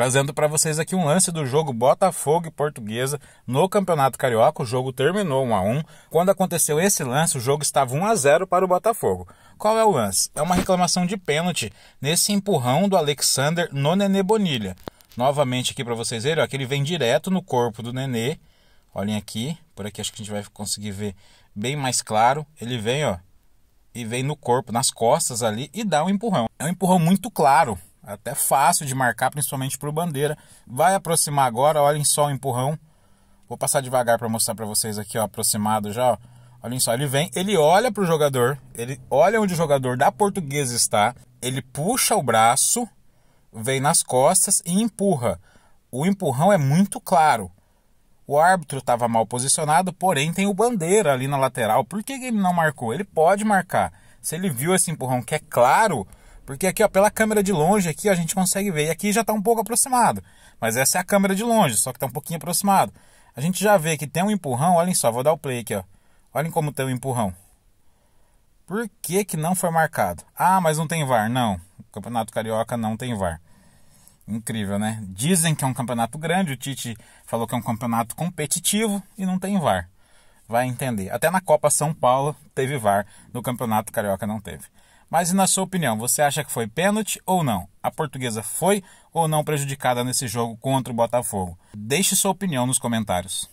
trazendo para vocês aqui um lance do jogo Botafogo e Portuguesa no Campeonato Carioca. O jogo terminou 1 a 1. Quando aconteceu esse lance, o jogo estava 1 a 0 para o Botafogo. Qual é o lance? É uma reclamação de pênalti nesse empurrão do Alexander no Nenê Bonilha. Novamente aqui para vocês verem, ó, que ele vem direto no corpo do Nenê. Olhem aqui, por aqui acho que a gente vai conseguir ver bem mais claro. Ele vem, ó, e vem no corpo, nas costas ali e dá um empurrão. É um empurrão muito claro, até fácil de marcar, principalmente para o bandeira. Vai aproximar agora, olhem só o empurrão. Vou passar devagar para mostrar para vocês aqui, ó, aproximado já. Ó. Olhem só, ele vem, ele olha para o jogador, ele olha onde o jogador da portuguesa está, ele puxa o braço, vem nas costas e empurra. O empurrão é muito claro. O árbitro estava mal posicionado, porém tem o bandeira ali na lateral. Por que ele não marcou? Ele pode marcar. Se ele viu esse empurrão que é claro, porque aqui, ó, pela câmera de longe aqui, a gente consegue ver. E aqui já está um pouco aproximado. Mas essa é a câmera de longe, só que está um pouquinho aproximado. A gente já vê que tem um empurrão, olhem só, vou dar o play aqui, ó. Olhem como tem um empurrão. Por que que não foi marcado? Ah, mas não tem VAR. Não, o Campeonato Carioca não tem VAR. Incrível, né? Dizem que é um campeonato grande, o Tite falou que é um campeonato competitivo e não tem VAR. Vai entender. Até na Copa São Paulo teve VAR, no Campeonato Carioca não teve. Mas e na sua opinião, você acha que foi pênalti ou não? A portuguesa foi ou não prejudicada nesse jogo contra o Botafogo? Deixe sua opinião nos comentários.